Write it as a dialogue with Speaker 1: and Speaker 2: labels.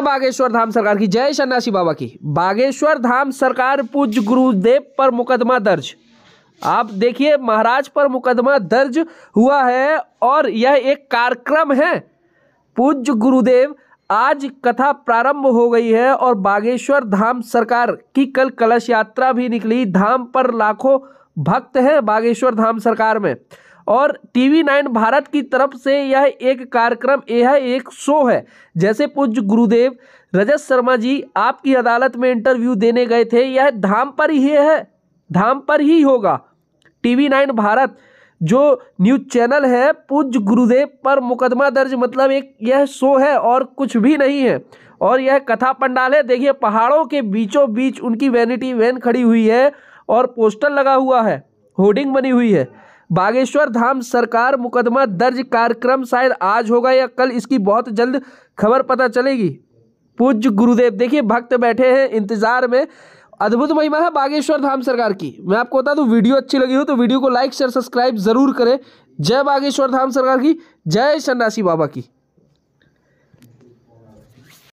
Speaker 1: बागेश्वर धाम सरकार की जय सन्यासी बाबा की बागेश्वर धाम सरकार पूज गुरुदेव पर मुकदमा दर्ज आप देखिए महाराज पर मुकदमा दर्ज हुआ है और यह एक कार्यक्रम है पूज गुरुदेव आज कथा प्रारंभ हो गई है और बागेश्वर धाम सरकार की कल कलश यात्रा भी निकली धाम पर लाखों भक्त हैं बागेश्वर धाम सरकार में और टीवी नाइन भारत की तरफ से यह एक कार्यक्रम यह एक शो है जैसे पूज्य गुरुदेव रजत शर्मा जी आपकी अदालत में इंटरव्यू देने गए थे यह धाम पर ही है धाम पर ही होगा टीवी नाइन भारत जो न्यूज चैनल है पूज्य गुरुदेव पर मुकदमा दर्ज मतलब एक यह शो है और कुछ भी नहीं है और यह कथा पंडाल है देखिए पहाड़ों के बीचों बीच उनकी वैनिटी वैन खड़ी हुई है और पोस्टर लगा हुआ है होर्डिंग बनी हुई है बागेश्वर धाम सरकार मुकदमा दर्ज कार्यक्रम शायद आज होगा या कल इसकी बहुत जल्द खबर पता चलेगी पूज्य गुरुदेव देखिए भक्त बैठे हैं इंतजार में अद्भुत महिमा है बागेश्वर धाम सरकार की मैं आपको बता दूं वीडियो अच्छी लगी हो तो वीडियो को लाइक शेयर सब्सक्राइब जरूर करें जय बागेश्वर धाम सरकार की जय सन्नासी बाबा की